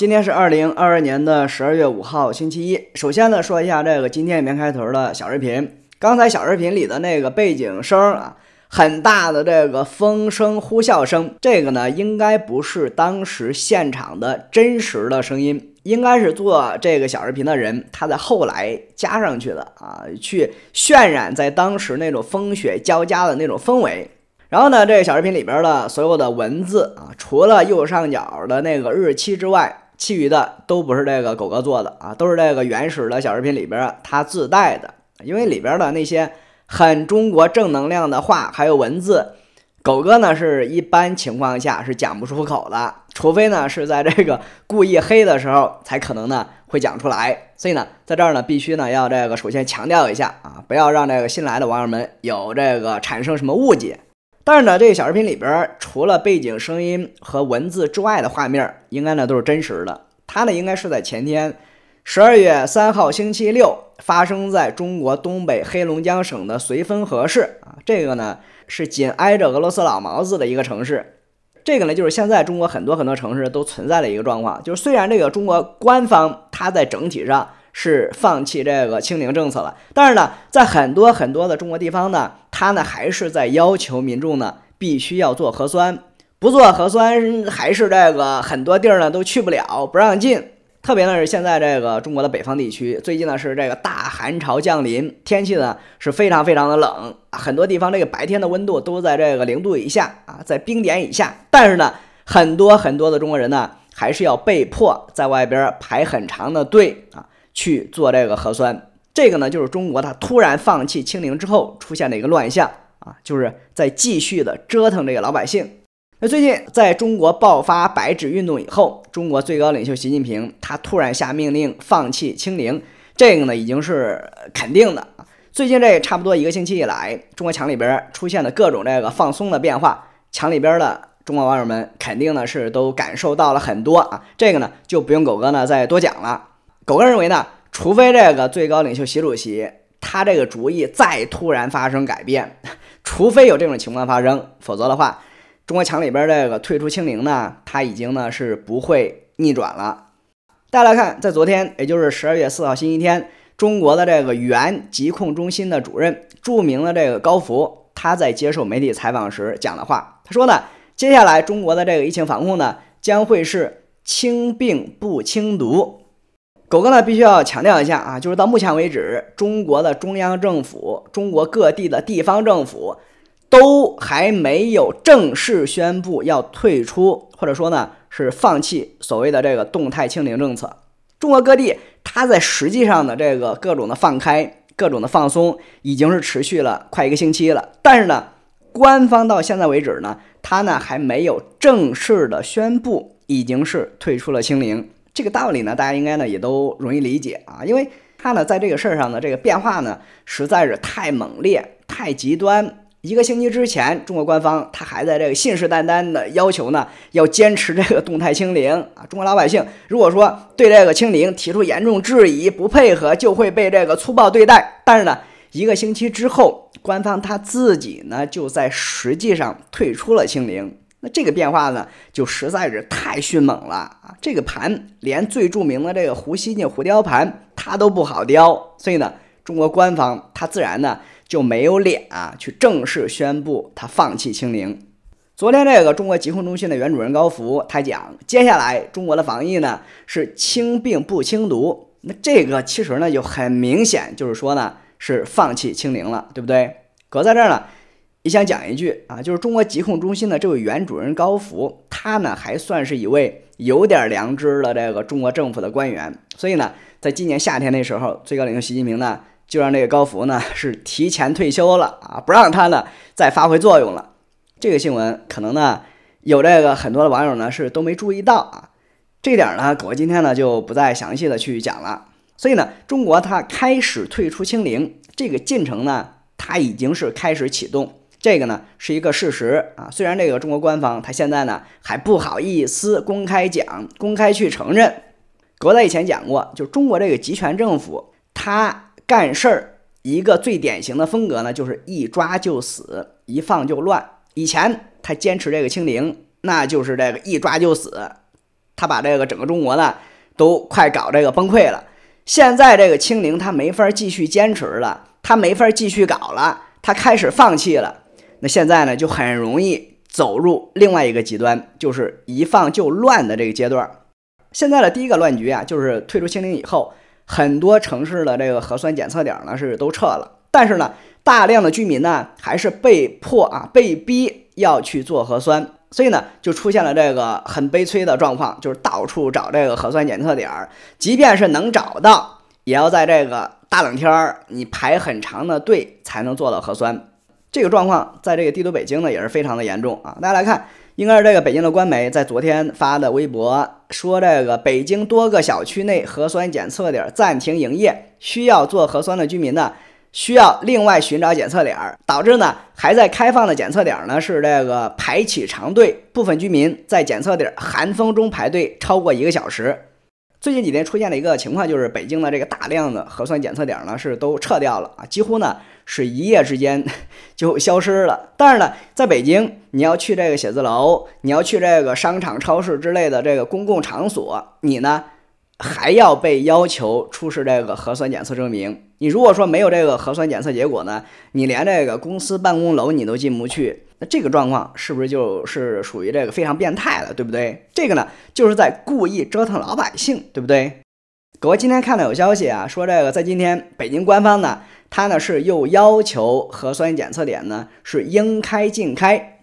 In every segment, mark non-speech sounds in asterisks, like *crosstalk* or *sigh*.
今天是二零二二年的十二月五号，星期一。首先呢，说一下这个今天里面开头的小视频。刚才小视频里的那个背景声啊，很大的这个风声呼啸声，这个呢应该不是当时现场的真实的声音，应该是做这个小视频的人他在后来加上去的啊，去渲染在当时那种风雪交加的那种氛围。然后呢，这个小视频里边的所有的文字啊，除了右上角的那个日期之外，其余的都不是这个狗哥做的啊，都是这个原始的小视频里边它自带的。因为里边的那些很中国正能量的话，还有文字，狗哥呢是一般情况下是讲不出口的，除非呢是在这个故意黑的时候才可能呢会讲出来。所以呢，在这儿呢，必须呢要这个首先强调一下啊，不要让这个新来的网友们有这个产生什么误解。但是呢，这个小视频里边，除了背景声音和文字之外的画面，应该呢都是真实的。它呢应该是在前天，十二月三号星期六，发生在中国东北黑龙江省的绥芬河市啊。这个呢是紧挨着俄罗斯老毛子的一个城市。这个呢就是现在中国很多很多城市都存在的一个状况，就是虽然这个中国官方它在整体上。是放弃这个清零政策了，但是呢，在很多很多的中国地方呢，他呢还是在要求民众呢必须要做核酸，不做核酸还是这个很多地儿呢都去不了，不让进。特别呢是现在这个中国的北方地区，最近呢是这个大寒潮降临，天气呢是非常非常的冷啊，很多地方这个白天的温度都在这个零度以下啊，在冰点以下。但是呢，很多很多的中国人呢还是要被迫在外边排很长的队啊。去做这个核酸，这个呢就是中国它突然放弃清零之后出现的一个乱象啊，就是在继续的折腾这个老百姓。那最近在中国爆发白纸运动以后，中国最高领袖习近平他突然下命令放弃清零，这个呢已经是肯定的。最近这差不多一个星期以来，中国墙里边出现的各种这个放松的变化，墙里边的中国网友们肯定呢是都感受到了很多啊，这个呢就不用狗哥呢再多讲了。我个人认为呢，除非这个最高领袖习主席他这个主意再突然发生改变，除非有这种情况发生，否则的话，中国墙里边这个退出清零呢，他已经呢是不会逆转了。大家来看，在昨天，也就是十二月四号星期天，中国的这个原疾控中心的主任，著名的这个高福，他在接受媒体采访时讲的话，他说呢，接下来中国的这个疫情防控呢，将会是轻病不轻毒。狗哥呢，必须要强调一下啊，就是到目前为止，中国的中央政府、中国各地的地方政府，都还没有正式宣布要退出，或者说呢是放弃所谓的这个动态清零政策。中国各地它在实际上的这个各种的放开、各种的放松，已经是持续了快一个星期了。但是呢，官方到现在为止呢，它呢还没有正式的宣布，已经是退出了清零。这个道理呢，大家应该呢也都容易理解啊，因为他呢在这个事儿上呢这个变化呢实在是太猛烈、太极端。一个星期之前，中国官方他还在这个信誓旦旦的要求呢要坚持这个动态清零啊，中国老百姓如果说对这个清零提出严重质疑、不配合，就会被这个粗暴对待。但是呢，一个星期之后，官方他自己呢就在实际上退出了清零。那这个变化呢，就实在是太迅猛了啊！这个盘连最著名的这个胡西晋胡雕盘，它都不好雕，所以呢，中国官方它自然呢就没有脸啊，去正式宣布它放弃清零。昨天这个中国疾控中心的原主任高福他讲，接下来中国的防疫呢是轻病不轻毒，那这个其实呢就很明显，就是说呢是放弃清零了，对不对？搁在这儿呢。也想讲一句啊，就是中国疾控中心的这位原主任高福，他呢还算是一位有点良知的这个中国政府的官员，所以呢，在今年夏天那时候，最高领袖习近平呢就让这个高福呢是提前退休了啊，不让他呢再发挥作用了。这个新闻可能呢有这个很多的网友呢是都没注意到啊，这点呢，我今天呢就不再详细的去讲了。所以呢，中国它开始退出清零这个进程呢，它已经是开始启动。这个呢是一个事实啊，虽然这个中国官方他现在呢还不好意思公开讲、公开去承认。国内以前讲过，就中国这个集权政府，他干事儿一个最典型的风格呢，就是一抓就死，一放就乱。以前他坚持这个清零，那就是这个一抓就死，他把这个整个中国呢都快搞这个崩溃了。现在这个清零他没法继续坚持了，他没法继续搞了，他开始放弃了。那现在呢，就很容易走入另外一个极端，就是一放就乱的这个阶段。现在的第一个乱局啊，就是退出清零以后，很多城市的这个核酸检测点呢是都撤了，但是呢，大量的居民呢还是被迫啊被逼要去做核酸，所以呢，就出现了这个很悲催的状况，就是到处找这个核酸检测点儿，即便是能找到，也要在这个大冷天儿，你排很长的队才能做到核酸。这个状况在这个帝都北京呢，也是非常的严重啊！大家来看，应该是这个北京的官媒在昨天发的微博，说这个北京多个小区内核酸检测点暂停营业，需要做核酸的居民呢，需要另外寻找检测点儿，导致呢还在开放的检测点儿呢是这个排起长队，部分居民在检测点儿寒风中排队超过一个小时。最近几天出现了一个情况，就是北京的这个大量的核酸检测点呢是都撤掉了啊，几乎呢是一夜之间 *laughs* 就消失了。但是呢，在北京，你要去这个写字楼，你要去这个商场、超市之类的这个公共场所，你呢还要被要求出示这个核酸检测证明。你如果说没有这个核酸检测结果呢，你连这个公司办公楼你都进不去。那这个状况是不是就是属于这个非常变态了，对不对？这个呢，就是在故意折腾老百姓，对不对？狗哥今天看到有消息啊，说这个在今天北京官方呢，他呢是又要求核酸检测点呢是应开尽开。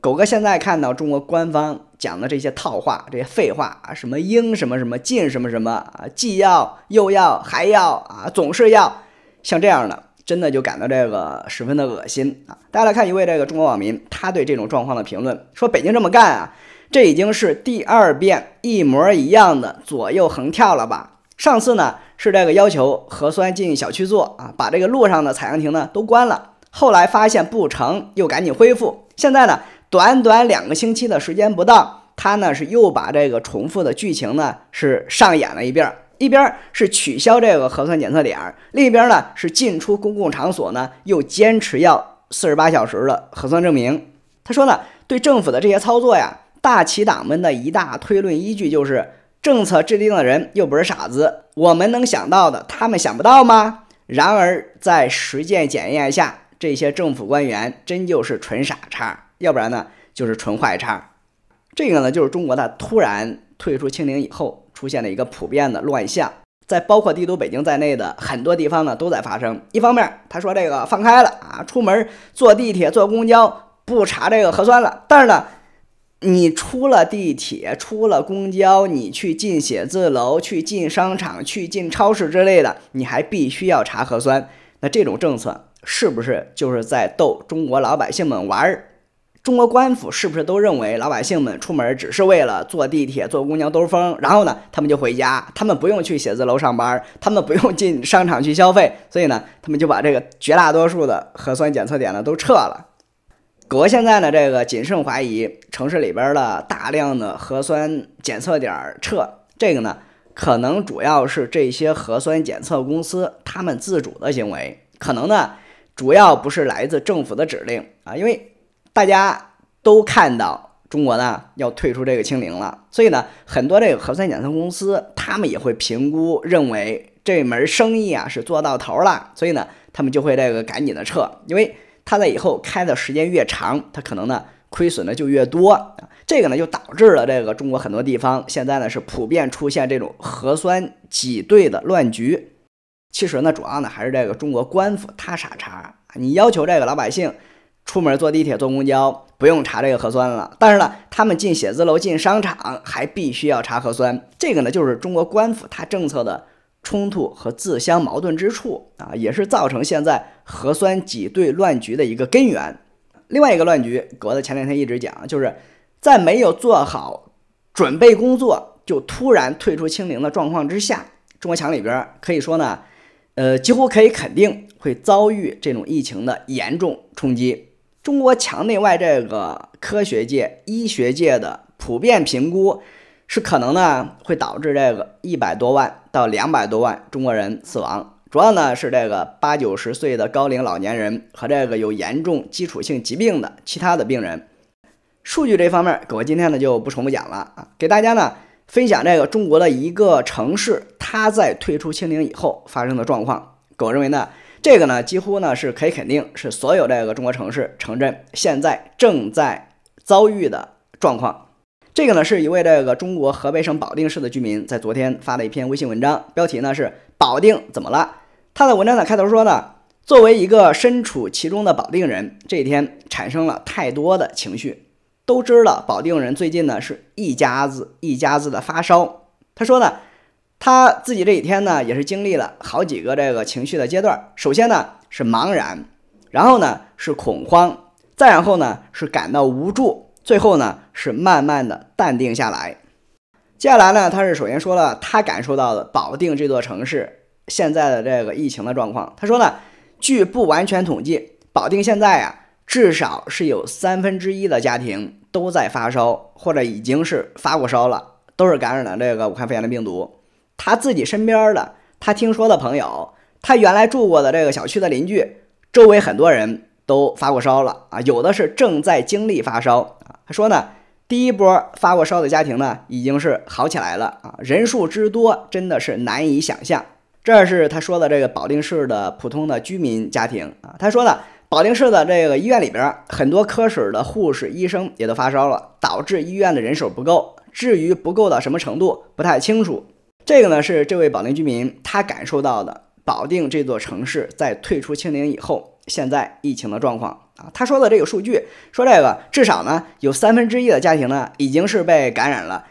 狗哥现在看到中国官方讲的这些套话、这些废话啊，什么应什么什么尽什么什么啊，既要又要还要啊，总是要像这样的。真的就感到这个十分的恶心啊！大家来看一位这个中国网民，他对这种状况的评论说：“北京这么干啊，这已经是第二遍一模一样的左右横跳了吧？上次呢是这个要求核酸进小区做啊，把这个路上的采样亭呢都关了，后来发现不成，又赶紧恢复。现在呢，短短两个星期的时间不到，他呢是又把这个重复的剧情呢是上演了一遍。”一边是取消这个核酸检测点，另一边呢是进出公共场所呢又坚持要四十八小时的核酸证明。他说呢，对政府的这些操作呀，大旗党们的一大推论依据就是，政策制定的人又不是傻子，我们能想到的，他们想不到吗？然而在实践检验下，这些政府官员真就是纯傻叉，要不然呢就是纯坏叉。这个呢，就是中国的突然退出清零以后。出现了一个普遍的乱象，在包括帝都北京在内的很多地方呢，都在发生。一方面，他说这个放开了啊，出门坐地铁、坐公交不查这个核酸了。但是呢，你出了地铁、出了公交，你去进写字楼、去进商场、去进超市之类的，你还必须要查核酸。那这种政策是不是就是在逗中国老百姓们玩儿？中国官府是不是都认为老百姓们出门只是为了坐地铁、坐公交兜风，然后呢，他们就回家，他们不用去写字楼上班，他们不用进商场去消费，所以呢，他们就把这个绝大多数的核酸检测点呢都撤了。国现在呢这个谨慎怀疑城市里边的大量的核酸检测点撤，这个呢可能主要是这些核酸检测公司他们自主的行为，可能呢主要不是来自政府的指令啊，因为。大家都看到中国呢要退出这个清零了，所以呢，很多这个核酸检测公司，他们也会评估认为这门生意啊是做到头了，所以呢，他们就会这个赶紧的撤，因为他在以后开的时间越长，他可能呢亏损的就越多，这个呢就导致了这个中国很多地方现在呢是普遍出现这种核酸挤兑的乱局。其实呢，主要呢还是这个中国官府他傻叉，你要求这个老百姓。出门坐地铁、坐公交不用查这个核酸了，但是呢，他们进写字楼、进商场还必须要查核酸。这个呢，就是中国官府它政策的冲突和自相矛盾之处啊，也是造成现在核酸挤兑乱局的一个根源。另外一个乱局，国子前两天一直讲，就是在没有做好准备工作就突然退出清零的状况之下，中国强里边可以说呢，呃，几乎可以肯定会遭遇这种疫情的严重冲击。中国强内外这个科学界、医学界的普遍评估是可能呢会导致这个一百多万到两百多万中国人死亡，主要呢是这个八九十岁的高龄老年人和这个有严重基础性疾病的其他的病人。数据这方面，狗今天呢就不重复讲了啊，给大家呢分享这个中国的一个城市，它在退出清零以后发生的状况。狗认为呢。这个呢，几乎呢是可以肯定是所有这个中国城市、城镇现在正在遭遇的状况。这个呢，是一位这个中国河北省保定市的居民在昨天发的一篇微信文章，标题呢是《保定怎么了》。他的文章的开头说呢，作为一个身处其中的保定人，这一天产生了太多的情绪。都知道保定人最近呢是一家子一家子的发烧。他说呢。他自己这几天呢，也是经历了好几个这个情绪的阶段。首先呢是茫然，然后呢是恐慌，再然后呢是感到无助，最后呢是慢慢的淡定下来。接下来呢，他是首先说了他感受到的保定这座城市现在的这个疫情的状况。他说呢，据不完全统计，保定现在啊，至少是有三分之一的家庭都在发烧，或者已经是发过烧了，都是感染了这个武汉肺炎的病毒。他自己身边的，他听说的朋友，他原来住过的这个小区的邻居，周围很多人都发过烧了啊，有的是正在经历发烧啊。他说呢，第一波发过烧的家庭呢，已经是好起来了啊，人数之多真的是难以想象。这是他说的这个保定市的普通的居民家庭啊。他说呢，保定市的这个医院里边很多科室的护士、医生也都发烧了，导致医院的人手不够。至于不够到什么程度，不太清楚。这个呢是这位保定居民他感受到的保定这座城市在退出清零以后，现在疫情的状况啊。他说的这个数据，说这个至少呢有三分之一的家庭呢已经是被感染了。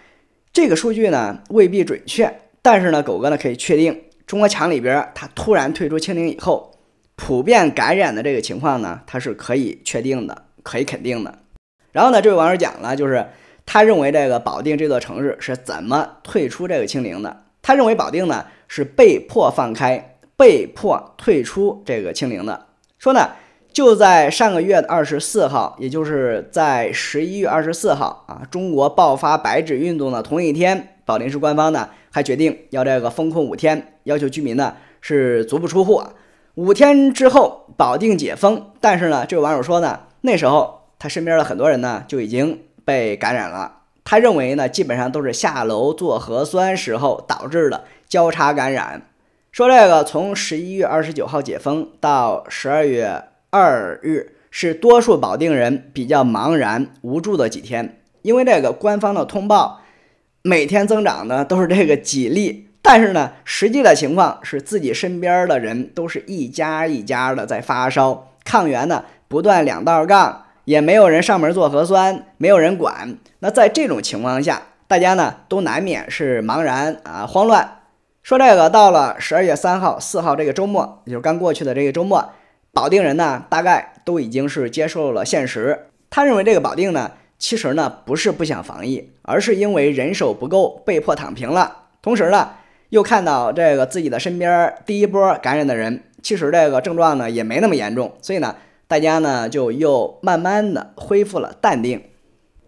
这个数据呢未必准确，但是呢狗哥呢可以确定，中国墙里边他突然退出清零以后，普遍感染的这个情况呢他是可以确定的，可以肯定的。然后呢这位网友讲了，就是他认为这个保定这座城市是怎么退出这个清零的？他认为保定呢是被迫放开、被迫退出这个清零的。说呢，就在上个月的二十四号，也就是在十一月二十四号啊，中国爆发白纸运动的同一天，保定市官方呢还决定要这个封控五天，要求居民呢是足不出户。五天之后，保定解封，但是呢，这位网友说呢，那时候他身边的很多人呢就已经被感染了。他认为呢，基本上都是下楼做核酸时候导致的交叉感染。说这个从十一月二十九号解封到十二月二日，是多数保定人比较茫然无助的几天，因为这个官方的通报每天增长的都是这个几例，但是呢，实际的情况是自己身边的人都是一家一家的在发烧，抗原呢不断两道杠。也没有人上门做核酸，没有人管。那在这种情况下，大家呢都难免是茫然啊、慌乱。说这个到了十二月三号、四号这个周末，也就是刚过去的这个周末，保定人呢大概都已经是接受了现实。他认为这个保定呢，其实呢不是不想防疫，而是因为人手不够，被迫躺平了。同时呢，又看到这个自己的身边第一波感染的人，其实这个症状呢也没那么严重，所以呢。大家呢就又慢慢的恢复了淡定。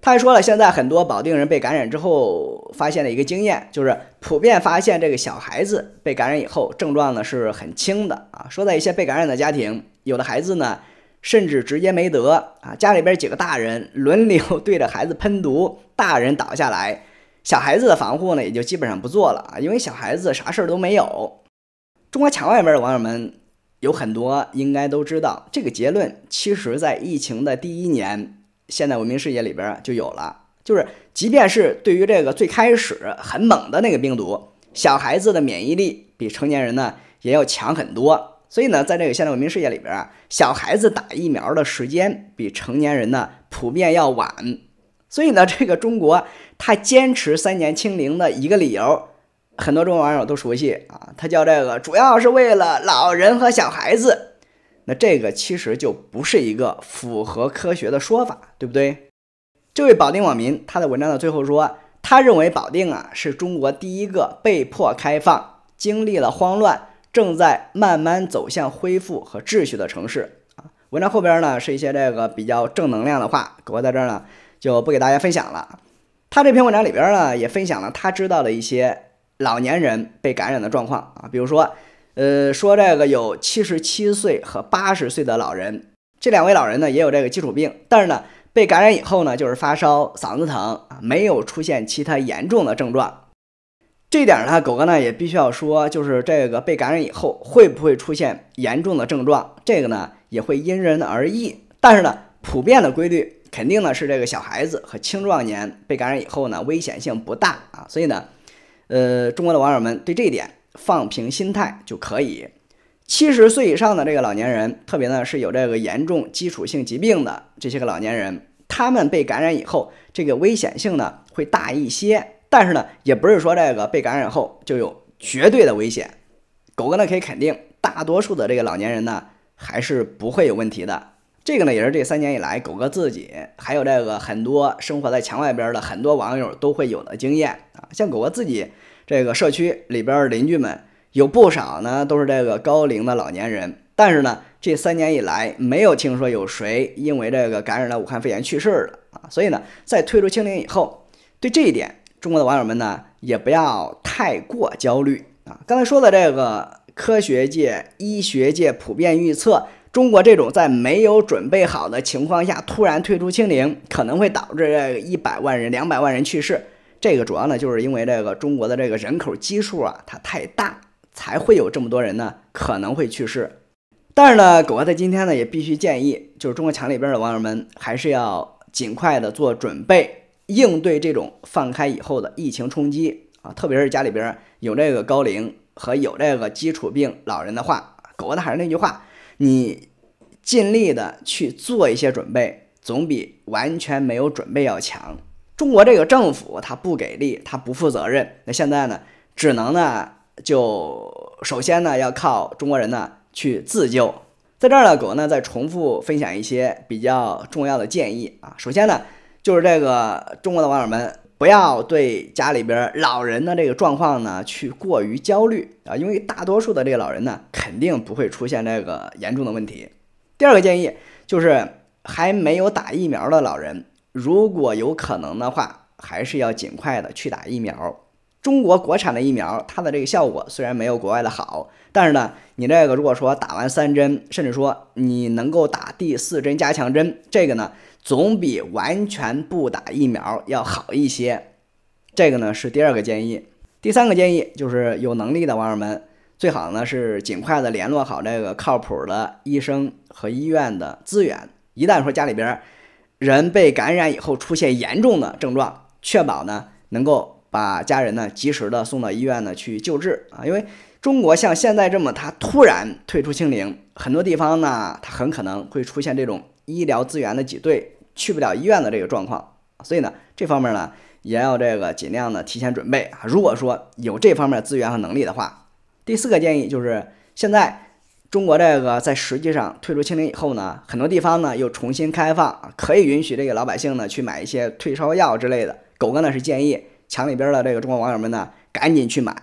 他还说了，现在很多保定人被感染之后，发现了一个经验，就是普遍发现这个小孩子被感染以后，症状呢是很轻的啊。说在一些被感染的家庭，有的孩子呢甚至直接没得啊，家里边几个大人轮流对着孩子喷毒，大人倒下来，小孩子的防护呢也就基本上不做了啊，因为小孩子啥事儿都没有。中国墙外边的网友们。有很多应该都知道，这个结论其实，在疫情的第一年，现代文明世界里边就有了。就是，即便是对于这个最开始很猛的那个病毒，小孩子的免疫力比成年人呢也要强很多。所以呢，在这个现代文明世界里边，小孩子打疫苗的时间比成年人呢普遍要晚。所以呢，这个中国他坚持三年清零的一个理由。很多中国网友都熟悉啊，他叫这个主要是为了老人和小孩子。那这个其实就不是一个符合科学的说法，对不对？这位保定网民他的文章的最后说，他认为保定啊是中国第一个被迫开放、经历了慌乱、正在慢慢走向恢复和秩序的城市。啊。文章后边呢是一些这个比较正能量的话，我在这儿呢就不给大家分享了。他这篇文章里边呢也分享了他知道的一些。老年人被感染的状况啊，比如说，呃，说这个有七十七岁和八十岁的老人，这两位老人呢也有这个基础病，但是呢被感染以后呢，就是发烧、嗓子疼啊，没有出现其他严重的症状。这点呢，狗哥呢也必须要说，就是这个被感染以后会不会出现严重的症状，这个呢也会因人而异。但是呢，普遍的规律肯定呢是这个小孩子和青壮年被感染以后呢危险性不大啊，所以呢。呃，中国的网友们对这一点放平心态就可以。七十岁以上的这个老年人，特别呢是有这个严重基础性疾病的这些个老年人，他们被感染以后，这个危险性呢会大一些。但是呢，也不是说这个被感染后就有绝对的危险。狗哥呢可以肯定，大多数的这个老年人呢还是不会有问题的。这个呢也是这三年以来狗哥自己还有这个很多生活在墙外边的很多网友都会有的经验。像狗狗自己，这个社区里边邻居们有不少呢，都是这个高龄的老年人。但是呢，这三年以来，没有听说有谁因为这个感染了武汉肺炎去世了啊。所以呢，在退出清零以后，对这一点，中国的网友们呢也不要太过焦虑啊。刚才说的这个科学界、医学界普遍预测，中国这种在没有准备好的情况下突然退出清零，可能会导致这一百万人、两百万人去世。这个主要呢，就是因为这个中国的这个人口基数啊，它太大，才会有这么多人呢可能会去世。但是呢，狗哥在今天呢也必须建议，就是中国强里边的网友们，还是要尽快的做准备，应对这种放开以后的疫情冲击啊。特别是家里边有这个高龄和有这个基础病老人的话，狗哥还是那句话，你尽力的去做一些准备，总比完全没有准备要强。中国这个政府他不给力，他不负责任。那现在呢，只能呢就首先呢要靠中国人呢去自救。在这儿呢，狗呢再重复分享一些比较重要的建议啊。首先呢，就是这个中国的网友们不要对家里边老人的这个状况呢去过于焦虑啊，因为大多数的这个老人呢肯定不会出现这个严重的问题。第二个建议就是还没有打疫苗的老人。如果有可能的话，还是要尽快的去打疫苗。中国国产的疫苗，它的这个效果虽然没有国外的好，但是呢，你这个如果说打完三针，甚至说你能够打第四针加强针，这个呢，总比完全不打疫苗要好一些。这个呢是第二个建议。第三个建议就是有能力的网友们，最好呢是尽快的联络好这个靠谱的医生和医院的资源。一旦说家里边，人被感染以后出现严重的症状，确保呢能够把家人呢及时的送到医院呢去救治啊。因为中国像现在这么，他突然退出清零，很多地方呢他很可能会出现这种医疗资源的挤兑，去不了医院的这个状况。所以呢，这方面呢也要这个尽量的提前准备啊。如果说有这方面资源和能力的话，第四个建议就是现在。中国这个在实际上退出清零以后呢很多地方呢又重新开放可以允许这个老百姓呢去买一些退烧药之类的狗哥呢是建议墙里边的这个中国网友们呢赶紧去买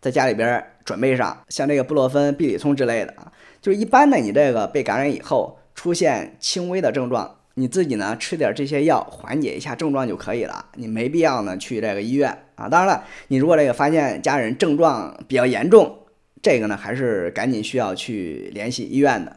在家里边准备上像这个布洛芬必里通之类的啊就是一般呢你这个被感染以后出现轻微的症状你自己呢吃点这些药缓解一下症状就可以了你没必要呢去这个医院啊当然了你如果这个发现家人症状比较严重这个呢，还是赶紧需要去联系医院的。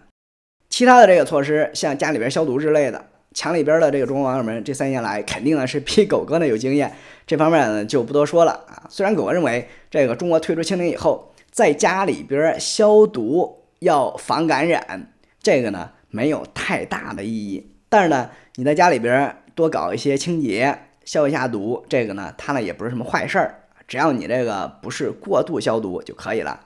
其他的这个措施，像家里边消毒之类的，墙里边的这个中国网友们这三年来，肯定呢是比狗哥呢有经验。这方面呢就不多说了啊。虽然狗哥认为这个中国退出清零以后，在家里边消毒要防感染，这个呢没有太大的意义。但是呢，你在家里边多搞一些清洁、消一下毒，这个呢它呢也不是什么坏事儿，只要你这个不是过度消毒就可以了。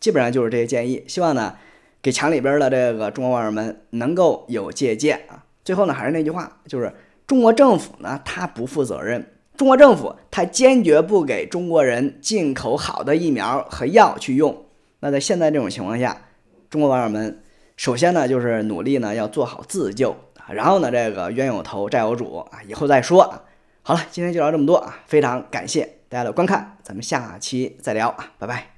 基本上就是这些建议，希望呢给墙里边的这个中国网友们能够有借鉴啊。最后呢还是那句话，就是中国政府呢他不负责任，中国政府他坚决不给中国人进口好的疫苗和药去用。那在现在这种情况下，中国网友们首先呢就是努力呢要做好自救，然后呢这个冤有头债有主啊，以后再说。啊。好了，今天就聊这么多啊，非常感谢大家的观看，咱们下期再聊啊，拜拜。